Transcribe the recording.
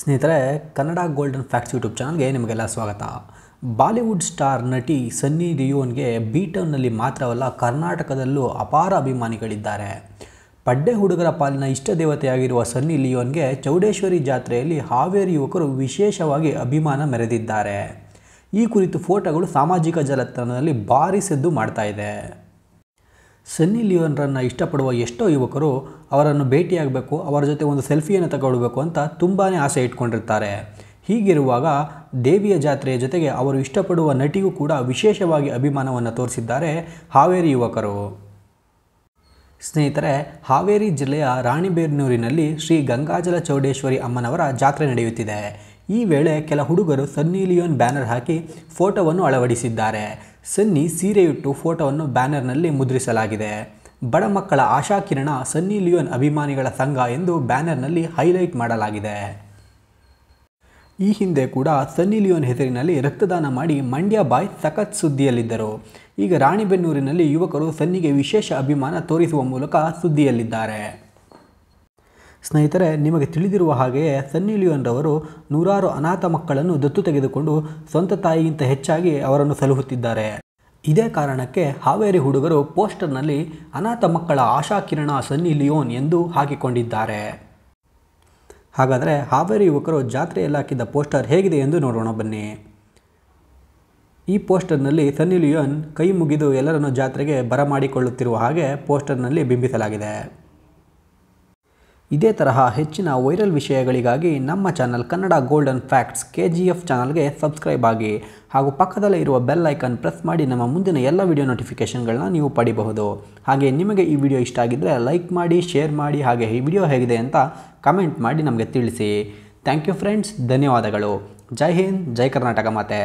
ಸ್ನೇಹಿತರೆ Kannada golden facts YouTube ಚಾನಲ್ಗೆ ನಿಮಗೆಲ್ಲ ಸ್ವಾಗತ ಬಾಲಿವುಡ್ ಸ್ಟಾರ್ ನಟಿ ಸನ್ನಿ ಲಿಯೋನ್ಗೆ ಬೀಟೌನ್ನಲ್ಲಿ ಮಾತ್ರವಲ್ಲ ಕರ್ನಾಟಕದಲ್ಲೂ ಅಪಾರ ಅಭಿಮಾನಿಗಳಿದ್ದಾರೆ ಪಡ್ಡೆ ಹುಡುಗರ ಪಾಲಿನ ಇಷ್ಟ ದೇವತೆಯಾಗಿರುವ ಸನ್ನಿ ಲಿಯೋನ್ಗೆ ಚೌಡೇಶ್ವರಿ ಜಾತ್ರೆಯಲ್ಲಿ ಹಾವೇರಿ ಯುವಕರು ವಿಶೇಷವಾಗಿ ಅಭಿಮಾನ ಮೆರೆದಿದ್ದಾರೆ ಈ ಕುರಿತು ಫೋಟೋಗಳು ಸಾಮಾಜಿಕ ಜಾಲತಾಣದಲ್ಲಿ ಬಾರಿಸೆದ್ದು ಸದ್ದು ಮಾಡ್ತಾ ಇದೆ ಸನ್ನಿ ಲಿಯೋನ್ರನ್ನು ಇಷ್ಟಪಡುವ ಎಷ್ಟೋ ಯುವಕರು ಅವರನ್ನು ಭೇಟಿಯಾಗಬೇಕು ಅವರ ಜೊತೆ ಒಂದು ಸೆಲ್ಫಿಯನ್ನು ತಗೊಳ್ಬೇಕು ಅಂತ ತುಂಬಾ ಆಸೆ ಇಟ್ಕೊಂಡಿರ್ತಾರೆ ಹೀಗಿರುವಾಗ ದೇವಿಯ ಜಾತ್ರೆಯ ಜೊತೆಗೆ ಅವರು ಇಷ್ಟಪಡುವ ನಟಿಗೂ ಕೂಡ ವಿಶೇಷವಾಗಿ ಅಭಿಮಾನವನ್ನು ತೋರಿಸಿದ್ದಾರೆ ಹಾವೇರಿ ಯುವಕರು ಸ್ನೇಹಿತರೆ ಹಾವೇರಿ ಜಿಲ್ಲೆಯ ರಾಣಿಬೇರ್ನೂರಿನಲ್ಲಿ ಶ್ರೀ ಗಂಗಾಜಲ ಚೌಡೇಶ್ವರಿ ಅಮ್ಮನವರ ಜಾತ್ರೆ ನಡೆಯುತ್ತಿದೆ ಈ ವೇಳೆ ಕೆಲ ಹುಡುಗರು ಸನ್ನಿ ಲಿಯೋನ್ ಬ್ಯಾನರ್ ಹಾಕಿ ಫೋಟೋವನ್ನು ಅಳವಡಿಸಿದ್ದಾರೆ ಸನ್ನಿ ಸೀರೆಯುಟ್ಟು ಫೋಟೋವನ್ನು ಬ್ಯಾನರ್ನಲ್ಲಿ ಮುದ್ರಿಸಲಾಗಿದೆ ಬಡ ಮಕ್ಕಳ ಆಶಾಕಿರಣ ಸನ್ನಿ ಲಿಯೋನ್ ಅಭಿಮಾನಿಗಳ ಸಂಘ ಎಂದು ಬ್ಯಾನರ್ನಲ್ಲಿ ಹೈಲೈಟ್ ಮಾಡಲಾಗಿದೆ ಈ ಹಿಂದೆ ಕೂಡ ಸನ್ನಿ ಲಿಯೋನ್ ಹೆಸರಿನಲ್ಲಿ ರಕ್ತದಾನ ಮಾಡಿ ಮಂಡ್ಯ ಬಾಯ್ ಸಖತ್ ಸುದ್ದಿಯಲ್ಲಿದ್ದರು ಈಗ ರಾಣಿಬೆನ್ನೂರಿನಲ್ಲಿ ಯುವಕರು ಸನ್ನಿಗೆ ವಿಶೇಷ ಅಭಿಮಾನ ತೋರಿಸುವ ಮೂಲಕ ಸುದ್ದಿಯಲ್ಲಿದ್ದಾರೆ ಸ್ನೇಹಿತರೆ ನಿಮಗೆ ತಿಳಿದಿರುವ ಹಾಗೆಯೇ ಸನ್ನಿ ಲಿಯೋನ್ ರವರು ನೂರಾರು ಅನಾಥ ಮಕ್ಕಳನ್ನು ದತ್ತು ತೆಗೆದುಕೊಂಡು ಸ್ವಂತ ತಾಯಿಗಿಂತ ಹೆಚ್ಚಾಗಿ ಅವರನ್ನು ಸಲಹುತ್ತಿದ್ದಾರೆ ಇದೇ ಕಾರಣಕ್ಕೆ ಹಾವೇರಿ ಹುಡುಗರು ಪೋಸ್ಟರ್ನಲ್ಲಿ ಅನಾಥ ಮಕ್ಕಳ ಆಶಾಕಿರಣ ಸನ್ನಿ ಲಿಯೋನ್ ಎಂದು ಹಾಕಿಕೊಂಡಿದ್ದಾರೆ ಹಾಗಾದರೆ ಹಾವೇರಿ ಯುವಕರು ಜಾತ್ರೆಯಲ್ಲಿ ಹಾಕಿದ್ದ ಪೋಸ್ಟರ್ ಹೇಗಿದೆ ಎಂದು ನೋಡೋಣ ಬನ್ನಿ ಈ ಪೋಸ್ಟರ್ನಲ್ಲಿ ಸನ್ನಿ ಲಿಯೋನ್ ಕೈ ಮುಗಿದು ಎಲ್ಲರನ್ನು ಜಾತ್ರೆಗೆ ಬರಮಾಡಿಕೊಳ್ಳುತ್ತಿರುವ ಹಾಗೆ ಪೋಸ್ಟರ್ನಲ್ಲಿ ಬಿಂಬಿಸಲಾಗಿದೆ ಇದೇ ತರಹ ಹೆಚ್ಚಿನ ವೈರಲ್ ವಿಷಯಗಳಿಗಾಗಿ ನಮ್ಮ channel Kannada golden facts K G F ಚಾನಲ್ಗೆ ಸಬ್ಸ್ಕ್ರೈಬ್ ಆಗಿ ಹಾಗೂ ಪಕ್ಕದಲ್ಲೇ ಇರುವ ಬೆಲ್ ಐಕನ್ ಪ್ರೆಸ್ ಮಾಡಿ ನಮ್ಮ ಮುಂದಿನ ಎಲ್ಲ ವಿಡಿಯೋ ನೋಟಿಫಿಕೇಷನ್ಗಳನ್ನ ನೀವು ಪಡಿಬಹುದು ಹಾಗೆ ನಿಮಗೆ ಈ ವಿಡಿಯೋ ಇಷ್ಟ ಆಗಿದ್ದರೆ ಲೈಕ್ ಮಾಡಿ ಶೇರ್ ಮಾಡಿ ಹಾಗೆ ಈ ವಿಡಿಯೋ ಹೇಗಿದೆ ಅಂತ ಕಮೆಂಟ್ ಮಾಡಿ ನಮಗೆ ತಿಳಿಸಿ ಥ್ಯಾಂಕ್ ಯು ಫ್ರೆಂಡ್ಸ್ ಧನ್ಯವಾದಗಳು ಜೈ ಹಿಂದ್ ಜೈ ಕರ್ನಾಟಕ ಮಾತೆ